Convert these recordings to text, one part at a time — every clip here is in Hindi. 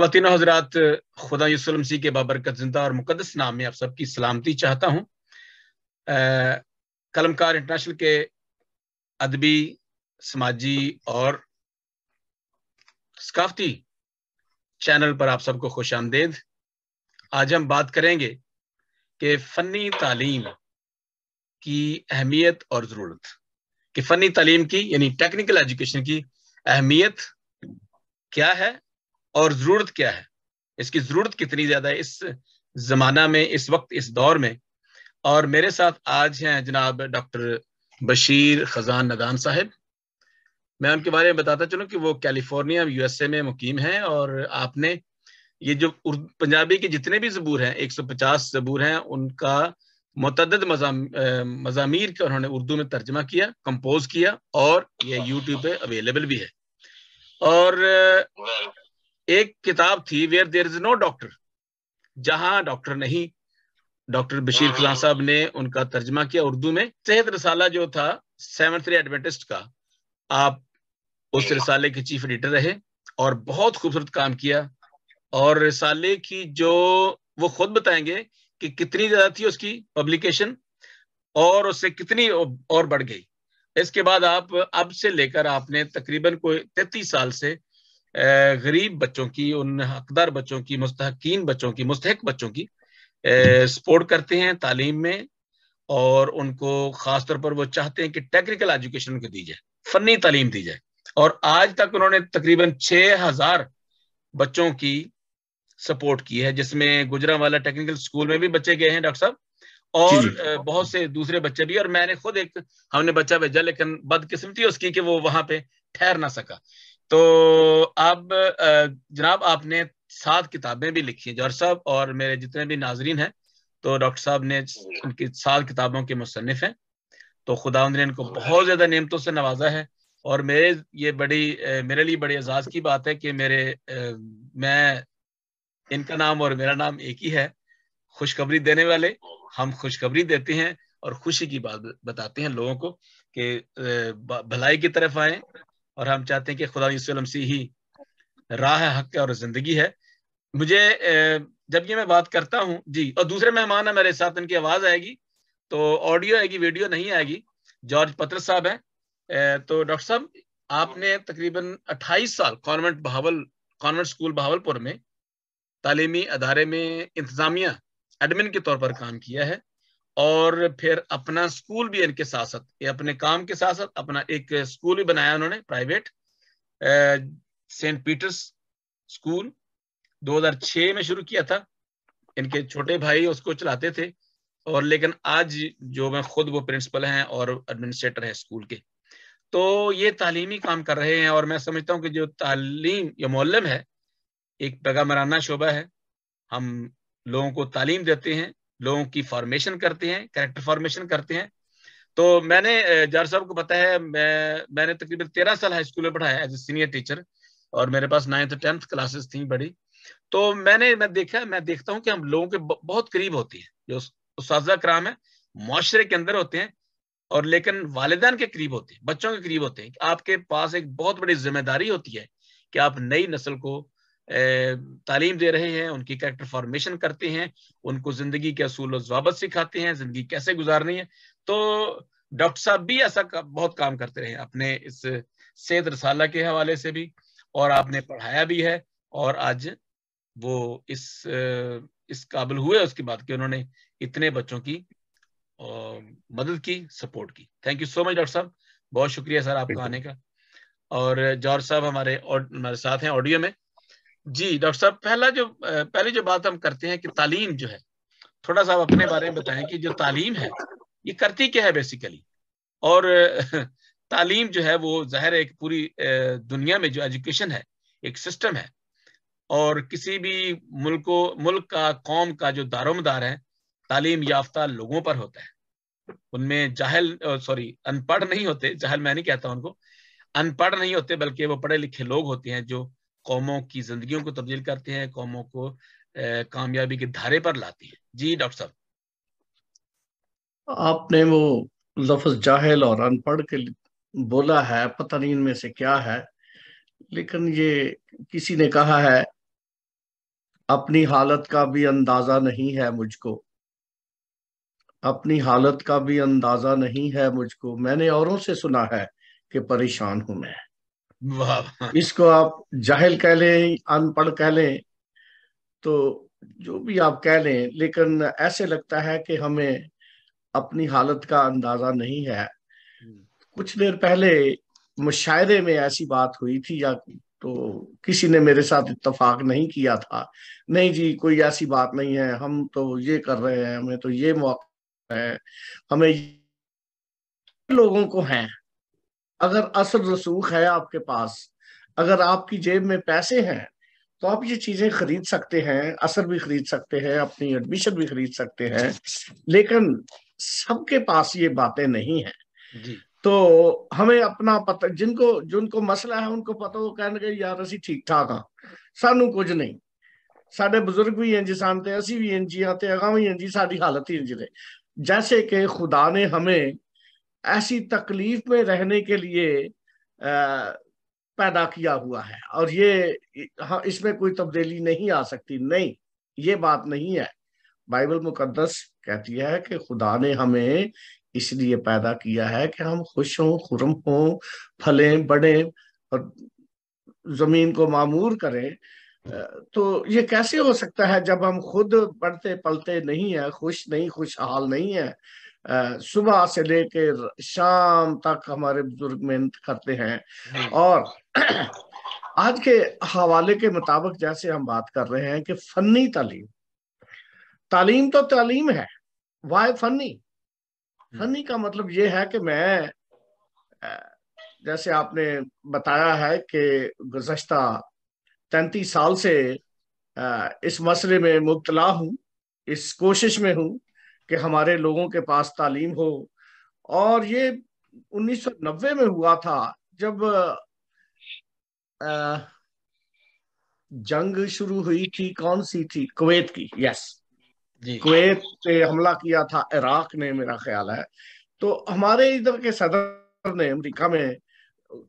खातिन हजरात खुदा मसीह के बाबरकत जिंदा और मुकदस नाम में आप सबकी सलामती चाहता हूँ कलमकार इंटरनेशनल के अदबी समाजी और सकाफती चैनल पर आप सबको खुश आमदेद आज हम बात करेंगे कि फ़नी तालीम की अहमियत और ज़रूरत कि फ़नी तालीम की यानी टेक्निकल एजुकेशन की अहमियत क्या है और जरूरत क्या है इसकी जरूरत कितनी ज्यादा है इस जमाना में इस वक्त इस दौर में और मेरे साथ आज हैं जनाब डॉक्टर बशीर खजान नदान साहब मैं उनके बारे में बताता चलूँ कि वो कैलिफोर्निया यूएसए में मुकीम हैं और आपने ये जो पंजाबी के जितने भी जबूर हैं 150 जबूर हैं उनका मतदद मजामी का उन्होंने उर्दू में तर्जमा किया कंपोज किया और ये यूट्यूब पे अवेलेबल भी है और एक किताब थी where there is no doctor जहां डॉक्टर नहीं डॉक्टर बशीर हाँ, खिलान हाँ। साहब ने उनका तर्जमा किया उर्दू में सेहत रसाला जो था सेवन थ्री एडवेंटिस्ट का आप उस हाँ। रसाले के चीफ एडिटर रहे और बहुत खूबसूरत काम किया और रसाले की जो वो खुद बताएंगे कि कितनी ज्यादा थी उसकी पब्लिकेशन और उससे कितनी और बढ़ गई इसके बाद आप अब से लेकर आपने तकरीबन कोई तैतीस साल से गरीब बच्चों की उन हकदार बच्चों की मुस्तकिन बच्चों की मुस्तक बच्चों की सपोर्ट करते हैं तालीम में और उनको खास तौर पर वो चाहते हैं कि टेक्निकल एजुकेशन उनको दी जाए फनी तालीम दी जाए और आज तक उन्होंने तकरीबन छः हजार बच्चों की सपोर्ट की है जिसमें गुजरा वाला टेक्निकल स्कूल में भी बच्चे गए हैं डॉक्टर साहब और बहुत से दूसरे बच्चे भी और मैंने खुद एक हमने बच्चा भेजा लेकिन बदकिस्मती उसकी कि वो वहां पे ठहर ना सका तो अब जनाब आपने सात किताबें भी लिखी हैं जौहर साहब और मेरे जितने भी नाजरीन हैं तो डॉक्टर साहब ने उनकी सात किताबों के मुसनफ़ हैं तो खुदा ने इनको बहुत ज़्यादा नियमतों से नवाजा है और मेरे ये बड़ी मेरे लिए बड़ी एजाज़ की बात है कि मेरे मैं इनका नाम और मेरा नाम एक ही है खुशखबरी देने वाले हम खुशखबरी देते हैं और खुशी की बात बताते हैं लोगों को कि भलाई की तरफ आए और हम चाहते हैं कि खुदा सी ही राह है हक है और जिंदगी है मुझे जब ये मैं बात करता हूँ जी और दूसरे मेहमान है मेरे साथ उनकी आवाज आएगी तो ऑडियो आएगी वीडियो नहीं आएगी जॉर्ज पत्र साहब है तो डॉक्टर साहब आपने तकरीबन 28 साल convent Bahawal convent school Bahawalpur में तालीमी अदारे में इंतजामिया एडमिन के तौर पर काम किया है और फिर अपना स्कूल भी इनके साथ साथ ये अपने काम के साथ साथ अपना एक स्कूल भी बनाया उन्होंने प्राइवेट सेंट पीटर्स स्कूल 2006 में शुरू किया था इनके छोटे भाई उसको चलाते थे और लेकिन आज जो मैं खुद वो प्रिंसिपल हैं और एडमिनिस्ट्रेटर है स्कूल के तो ये तालीमी काम कर रहे हैं और मैं समझता हूँ कि जो तालीम या मौलम है एक पैगामराना शोबा है हम लोगों को तालीम देते हैं लोगों की फॉर्मेशन करते हैं करेक्टर फॉर्मेशन करते हैं तो मैंने जार साहब को है मैं मैंने तकरीबन तेरह साल हाई स्कूल में पढ़ाया एज ए सीनियर टीचर और मेरे पास नाइन्थ टेंथ क्लासेस थी बड़ी तो मैंने मैं देखा मैं देखता हूँ कि हम लोगों के बहुत करीब होती है जो उस क्राम है माशरे के अंदर होते हैं और लेकिन वालदान के करीब होते हैं बच्चों के करीब होते हैं आपके पास एक बहुत बड़ी जिम्मेदारी होती है कि आप नई नस्ल को तालीम दे रहे हैं उनकी करेक्टर फॉर्मेशन करते हैं उनको जिंदगी के असूल जवाबत सिखाते हैं जिंदगी कैसे गुजारनी है तो डॉक्टर साहब भी ऐसा बहुत काम करते रहे अपने इस सेहत रसाला के हवाले से भी और आपने पढ़ाया भी है और आज वो इस इस काबिल हुए उसके बाद कि उन्होंने इतने बच्चों की मदद की सपोर्ट की thank you so much doctor साहब बहुत शुक्रिया सर आपका आने का और जॉर्ज साहब हमारे और हमारे साथ हैं ऑडियो में जी डॉक्टर साहब पहला जो पहले जो बात हम करते हैं कि तालीम जो है थोड़ा सा अपने हाँ। बारे में बताएं कि जो तालीम है ये करती क्या है बेसिकली और तालीम जो है वो जाहिर है एक पूरी दुनिया में जो एजुकेशन है एक सिस्टम है और किसी भी मुल्को मुल्क का कौम का जो दारोमदार है तालीम याफ्ता लोगों पर होता है उनमें जाहल सॉरी अनपढ़ नहीं होते जाहल मैं नहीं कहता उनको अनपढ़ नहीं होते बल्कि वो पढ़े लिखे लोग होते हैं जो कौमों की जिंदगियों को तब्दील करते हैं कौमों को कामयाबी के धारे पर लाती है जी डॉक्टर साहब आपने वो लफ्ज जाहिल और अनपढ़ के बोला है पता नहीं इनमें से क्या है लेकिन ये किसी ने कहा है अपनी हालत का भी अंदाजा नहीं है मुझको अपनी हालत का भी अंदाजा नहीं है मुझको मैंने औरों से सुना है कि परेशान हूं मैं इसको आप जाहिल कह लें अनपढ़ कह लें तो जो भी आप कह लें लेकिन ऐसे लगता है कि हमें अपनी हालत का अंदाजा नहीं है कुछ देर पहले मुशायरे में ऐसी बात हुई थी या तो किसी ने मेरे साथ इतफाक नहीं किया था नहीं जी कोई ऐसी बात नहीं है हम तो ये कर रहे हैं हमें तो ये मौका है हमें लोगों को हैं अगर असल रसूख है आपके पास अगर आपकी जेब में पैसे हैं तो आप ये चीजें खरीद सकते हैं असर भी खरीद सकते हैं अपनी एडमिशन भी खरीद सकते हैं लेकिन सबके पास ये बातें नहीं है तो हमें अपना पता जिनको जिनको मसला है उनको पता वो कहने यार अभी ठीक ठाक हाँ सानू कुछ नहीं साढ़े बुजुर्ग भी ਇੰਜ ਸਾਨ असी भी इंजी हाँ ਹਾਂ ਤੇ ਅਗਾਂ ਵੀ ਇੰਜ ਸਾਡੀ ਹਾਲਤ ਹੀ ਇੰਜ ਨੇ ਜੈਸੇ ਕਿ ऐसी तकलीफ में रहने के लिए आ, पैदा किया हुआ है और ये हाँ इसमें कोई तब्दीली नहीं आ सकती नहीं ये बात नहीं है बाइबल मुकदस कहती है कि खुदा ने हमें इसलिए पैदा किया है कि हम खुश हों खुरम हों फलें बढ़ें और जमीन को मामूर करें तो ये कैसे हो सकता है जब हम खुद बढ़ते पलते नहीं है खुश नहीं खुशहाल नहीं है सुबह से लेकर शाम तक हमारे बुजुर्ग मेहनत करते हैं हाँ। और आज के हवाले के मुताबिक जैसे हम बात कर रहे हैं कि फनी तालीम तालीम तो तालीम है वाय फनी फनी का मतलब ये है कि मैं जैसे आपने बताया है कि गुजशत तैतीस साल से इस मसले में मुबतला हूँ इस कोशिश में हूँ कि हमारे लोगों के पास तालीम हो और ये 1990 में हुआ था जब आ, जंग शुरू हुई थी कौन सी थी कुवैत की यस कुवैत पे हमला किया था इराक ने मेरा ख्याल है तो हमारे इधर के सदर ने अमेरिका में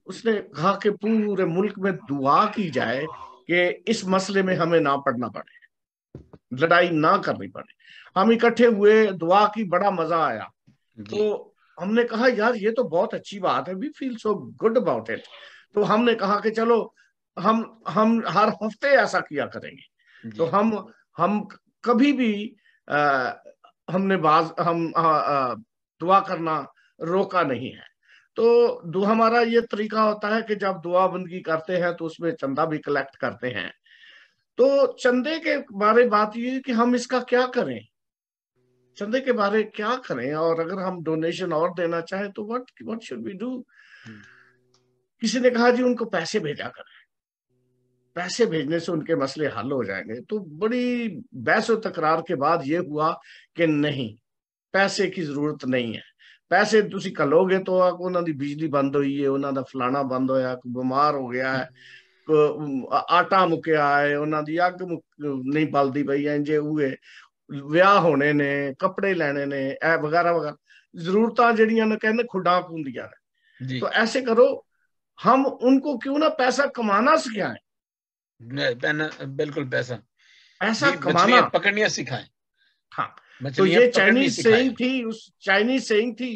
उसने कहा कि पूरे मुल्क में दुआ की जाए कि इस मसले में हमें ना पड़ना पड़े लड़ाई ना करनी पड़े हम इकट्ठे हुए दुआ की बड़ा मजा आया तो हमने कहा यार ये तो बहुत अच्छी बात है we feel so good about it तो हमने कहा कि चलो हम हम हर हफ्ते ऐसा किया करेंगे तो हम हम कभी भी आ, हमने बाज हम आ, आ, दुआ करना रोका नहीं है तो हमारा ये तरीका होता है कि जब दुआ बंदगी करते हैं तो उसमें चंदा भी कलेक्ट करते हैं तो चंदे के बारे बात ये कि हम इसका क्या करें चंदे के बारे क्या करें और अगर हम डोनेशन और देना चाहें तो what what should we do किसी ने कहा जी उनको पैसे भेजा करें पैसे भेजने से उनके मसले हल हो जाएंगे तो बड़ी बहस तकरार के बाद ये हुआ कि नहीं पैसे की जरूरत नहीं है पैसे तुम कलोगे तो उन्होंने बिजली बंद हुई है उन्होंने फलाना बंद हो बीमार हो गया है आटा मुकया है उन्होंने अग मु नहीं ਬਲਦੀ पी ਇੰਜੇ ਉਹੇ ਵਿਆਹ ਹੋਣੇ ਨੇ ਕੱਪੜੇ ਲੈਣੇ ਨੇ ਇਹ ਵਗੈਰਾ ਵਗੈਰਾ जरूरत जो कहने खुडा ਖੁਡਾਕ ਹੁੰਦੀਆਂ ਨੇ ਜੀ हम उनको क्यों ना पैसा कमाना सिखाए बिल्कुल पैसा पैसा कमाना पकड़िया सिखाए हाँ तो ये चाइनीज सेइंग थी उस चाइनीज सेइंग थी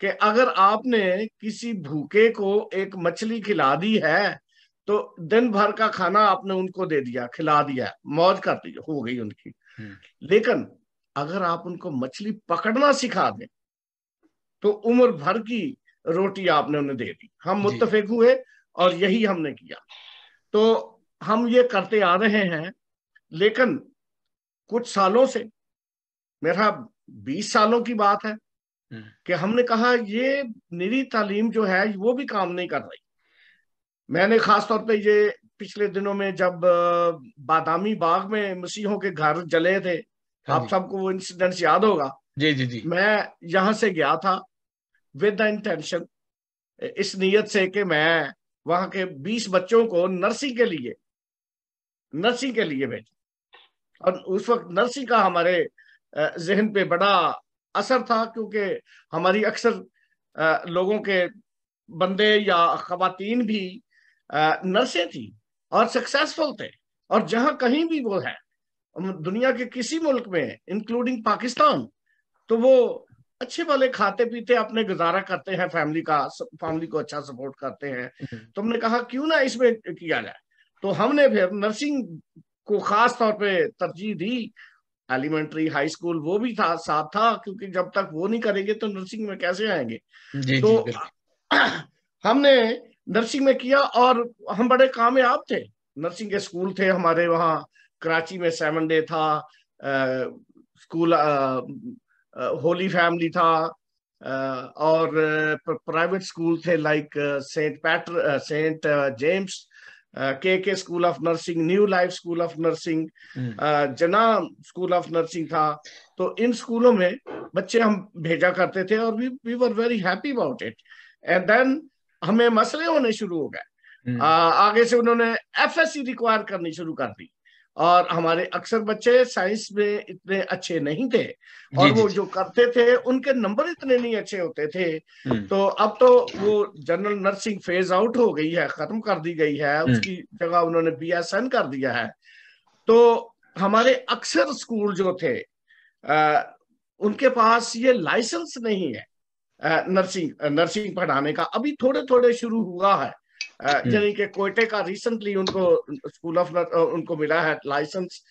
कि अगर आपने किसी भूखे को एक मछली खिला दी है तो दिन भर का खाना आपने उनको दे दिया खिला दिया मौज कर दी हो गई उनकी हम्म। लेकिन अगर आप उनको मछली पकड़ना सिखा दें तो उम्र भर की रोटी आपने उन्हें दे दी हम मुतफिक हुए और यही हमने किया तो हम ये करते आ रहे हैं लेकिन कुछ सालों से मेरा बीस सालों की बात है हम्म। कि हमने कहा ये निरी तालीम जो है वो भी काम नहीं कर रही मैंने खास तौर पे ये पिछले दिनों में जब बादामी बाग में मसीहों के घर जले थे हाँ आप सबको वो इंसिडेंट्स याद होगा जी जी जी मैं यहाँ से गया था विद द इंटेंशन इस नीयत से कि मैं वहां के 20 बच्चों को नर्सिंग के लिए नर्सिंग के लिए भेजा और उस वक्त नर्सिंग का हमारे जहन पे बड़ा असर था क्योंकि हमारी अक्सर लोगों के बंदे या खातन भी नर्सें थी और सक्सेसफुल थे और जहां कहीं भी वो है दुनिया के किसी मुल्क में इंक्लूडिंग पाकिस्तान तो वो अच्छे वाले खाते पीते अपने गुजारा करते हैं फैमिली का फैमिली को अच्छा सपोर्ट करते हैं हम्म। तुमने कहा क्यों ना इसमें किया जाए तो हमने फिर नर्सिंग को खास तौर पे तरजीह दी एलिमेंट्री हाई स्कूल वो भी था साथ था क्योंकि जब तक वो नहीं करेंगे तो नर्सिंग में कैसे आएंगे जी, तो जी, हमने नर्सिंग में किया और हम बड़े कामयाब थे नर्सिंग के स्कूल थे हमारे वहाँ कराची में सेवन डे था आ, स्कूल आ, आ, होली फैमिली था आ, और प्राइवेट स्कूल थे like saint Peter saint James के के school of nursing new life school of nursing hmm. जना स्कूल ऑफ नर्सिंग था तो इन स्कूलों में बच्चे हम भेजा करते थे और we we were very happy about it and then हमें मसले होने शुरू हो गए हम्म। आगे से उन्होंने एफ एस रिक्वायर करनी शुरू कर दी और हमारे अक्सर बच्चे साइंस में इतने अच्छे नहीं थे और वो जो करते थे उनके नंबर इतने नहीं अच्छे होते थे हम्म। तो अब तो वो जनरल नर्सिंग फेज आउट हो गई है खत्म कर दी गई है हम्म। उसकी जगह उन्होंने बी एस एन कर दिया है तो हमारे अक्सर स्कूल जो थे आ, उनके पास ये लाइसेंस नहीं है नर्सिंग नर्सिंग पढ़ाने का अभी थोड़े थोड़े शुरू हुआ है हम्म। यानी कि कोयटे का रिसेंटली उनको स्कूल ऑफ उनको मिला है लाइसेंस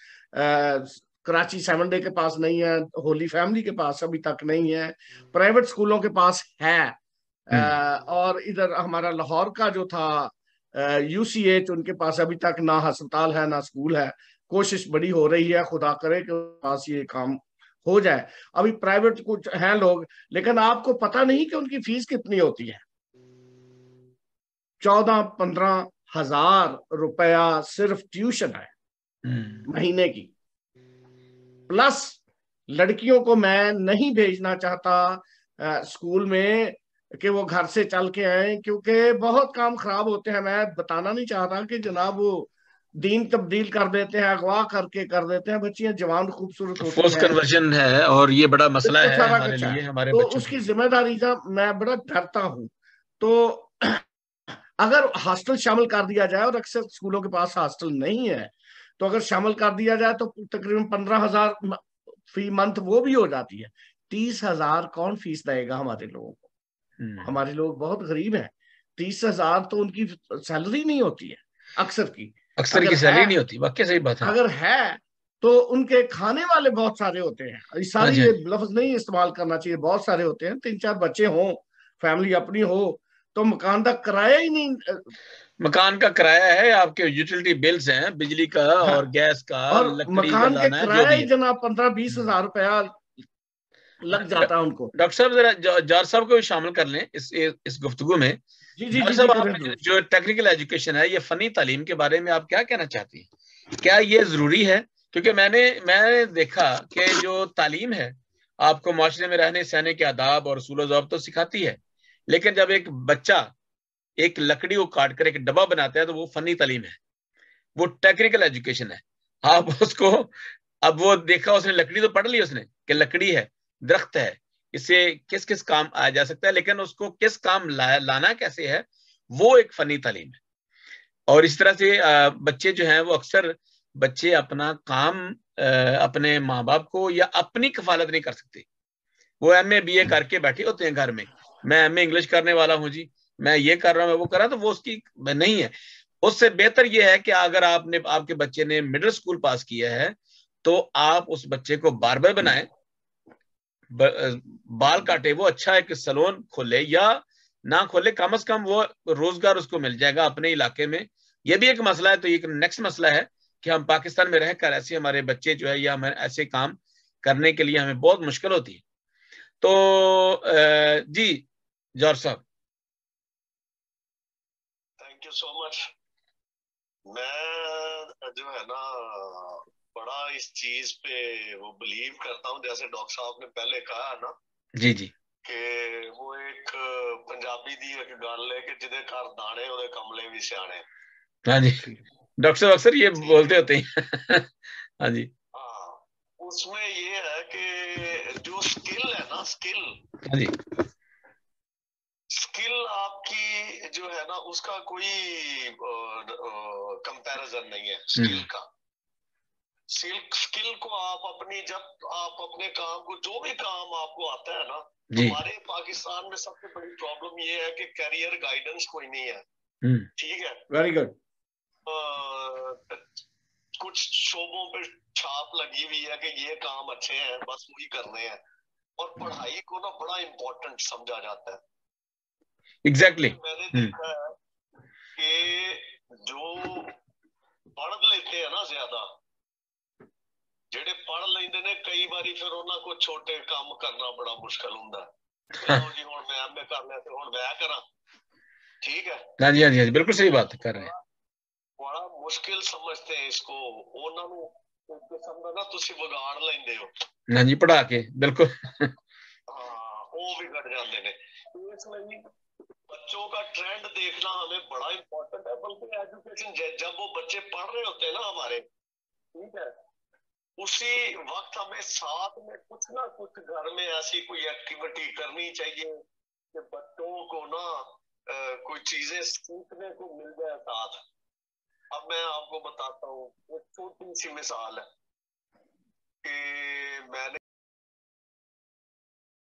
कराची सेवन डे के पास नहीं है होली फैमिली के पास अभी तक नहीं है प्राइवेट स्कूलों के पास है आ, हम्म। और इधर हमारा लाहौर का जो था यूसीएच उनके पास अभी तक ना हस्पताल है ना स्कूल है कोशिश बड़ी हो रही है खुदा करे के पास ये काम हो जाए अभी प्राइवेट कुछ हैं लोग लेकिन आपको पता नहीं कि उनकी फीस कितनी होती है चौदह पंद्रह हजार रुपया सिर्फ ट्यूशन है हम्म। महीने की प्लस लड़कियों को मैं नहीं भेजना चाहता आ, स्कूल में कि वो घर से चल के आए क्योंकि बहुत काम खराब होते हैं मैं बताना नहीं चाहता कि जनाब वो दीन तब्दील कर देते हैं अगवा करके कर देते हैं बच्चियां जवान खूबसूरत कन्वर्जन है और ये बड़ा मसला है हमारे लिए हमारे तो उसकी जिम्मेदारी का मैं बड़ा डरता हूँ तो अगर हॉस्टल शामिल कर दिया जाए और अक्सर स्कूलों के पास हॉस्टल नहीं है तो अगर शामिल कर दिया जाए तो तकरीबन पंद्रह हजार फी मंथ वो भी हो जाती है तीस हजार कौन फीस देगा हमारे लोगों को हम्म। हमारे लोग बहुत गरीब हैं तीस हजार तो उनकी सैलरी नहीं होती है अक्सर की अक्सर की सैलरी नहीं होती वाक्य सही बात है अगर है तो उनके खाने वाले बहुत सारे होते हैं सारी हाँ हाँ ये लफ्ज नहीं इस्तेमाल करना चाहिए बहुत सारे होते हैं तीन चार बच्चे हो फैमिली अपनी हो तो मकान का किराया ही नहीं मकान का किराया है आपके यूटिलिटी बिल्स हैं बिजली का हाँ। और गैस का और मकान का किराया ही जनाब पंद्रह बीस हम्म। हजार रुपया लग जाता है उनको डॉक्टर साहब जरा जार साहब को भी शामिल कर लें इस इस गुफ्तगु में जी जी, जी, जो टेक्निकल एजुकेशन है ये फनी तालीम के बारे में आप क्या कहना चाहती हैं क्या ये जरूरी है क्योंकि मैंने मैंने देखा कि जो तालीम है आपको माशरे में रहने सहने के आदाब और असूल जवाब तो सिखाती है लेकिन जब एक बच्चा एक लकड़ी को काट कर एक डब्बा बनाता है तो वो फनी तालीम है वो टेक्निकल एजुकेशन है आप उसको अब वो देखा उसने लकड़ी तो पढ़ ली उसने कि लकड़ी है दरख्त है इससे किस किस काम आया जा सकता है लेकिन उसको किस काम ला, लाना कैसे है वो एक फनी तालीम है और इस तरह से बच्चे जो हैं वो अक्सर बच्चे अपना काम अपने माँ बाप को या अपनी कफालत नहीं कर सकते वो एम ए बी ए करके बैठे होते हैं घर में मैं एम ए इंग्लिश करने वाला हूँ जी मैं ये कर रहा हूँ मैं वो कर रहा तो वो उसकी नहीं है उससे बेहतर ये है कि अगर आपने आपके बच्चे ने मिडिल स्कूल पास किया है तो आप उस बच्चे को बार बार बनाए बाल काटे वो अच्छा एक सलोन खोले या ना खोले कम से कम वो रोजगार उसको मिल जाएगा अपने इलाके में ये भी एक मसला है तो ये नेक्स्ट मसला है कि हम पाकिस्तान में रहकर ऐसे हमारे बच्चे जो है या हमारे ऐसे काम करने के लिए हमें बहुत मुश्किल होती है तो जी जॉर्ज साहब थैंक यू सो मच मैं जो है ना बड़ा इस चीज पे वो बिलीव करता हूँ जैसे डॉक्टर साहब ने पहले कहा है ना जी जी के वो एक पंजाबी दी एक गल है कि जिदे घर दाने ओदे कमले भी सियाने हाँ जी डॉक्टर साहब अक्सर ये बोलते होते हैं हाँ जी हाँ, उसमें ये है कि जो स्किल है ना स्किल हाँ जी स्किल आपकी जो है ना उसका कोई कंपैरिजन नहीं है स्किल हम्म। का स्किल को आप अपनी जब आप अपने काम को जो भी काम आपको आता है ना हमारे पाकिस्तान में सबसे बड़ी प्रॉब्लम ये है कि करियर गाइडेंस कोई नहीं है हम्म। ठीक है वेरी गुड कुछ शोबों पे छाप लगी हुई है कि ये काम अच्छे हैं बस वही करने हैं और पढ़ाई को ना बड़ा इम्पोर्टेंट समझा जाता है एग्जैक्टली exactly. मैंने हम्म। देखा है कि जो पढ़ लेते हैं ना ज्यादा ਜਿਹੜੇ ਪੜ ਲੈਂਦੇ ਨੇ ਕਈ ਵਾਰੀ ਫਿਰ ਉਹਨਾਂ ਕੋ ਛੋਟੇ ਕੰਮ ਕਰਨਾ ਬੜਾ ਮੁਸ਼ਕਲ ਹੁੰਦਾ ਲਓ ਜੀ ਹੁਣ ਮੈਂ ਐਮਏ ਕਰ ਲਿਆ ਤੇ ਹੁਣ ਵਿਆਹ ਕਰਾਂ ਠੀਕ ਹੈ ਹਾਂਜੀ ਹਾਂਜੀ ਹਾਂਜੀ ਬਿਲਕੁਲ ਸਹੀ ਬਾਤ ਕਰ ਰਹੇ ਬੜਾ ਮੁਸ਼ਕਿਲ ਸਮਝਦੇ ਹੈ ਕੋ ਉਹਨਾਂ ਨੂੰ ਉਸ ਕਿਸਮ ਦਾ ਨਾ ਤੁਸੀਂ ਵਿਗਾੜ ਲੈਂਦੇ ਹੋ ਹਾਂਜੀ ਪੜਾ ਕੇ ਬਿਲਕੁਲ ਹਾਂ ਉਹ ਵੀ ਘਟ ਜਾਂਦੇ ਨੇ ਇਸ ਲਈ ਬੱਚੋ ਦਾ ਟ੍ਰੈਂਡ ਦੇਖਣਾ ਹਮੇ ਬੜਾ ਇੰਪੋਰਟੈਂਟ ਹੈ बल्कि ਐਜੂਕੇਸ਼ਨ जब वो बच्चे पढ़ रहे होते हैं ना हमारे ठीक उसी वक्त हमें साथ में कुछ ना कुछ घर में ऐसी कोई एक्टिविटी करनी चाहिए कि बच्चों को ना कोई चीजें सीखने को मिल जाए साथ अब मैं आपको बताता हूँ एक छोटी सी मिसाल है कि मैंने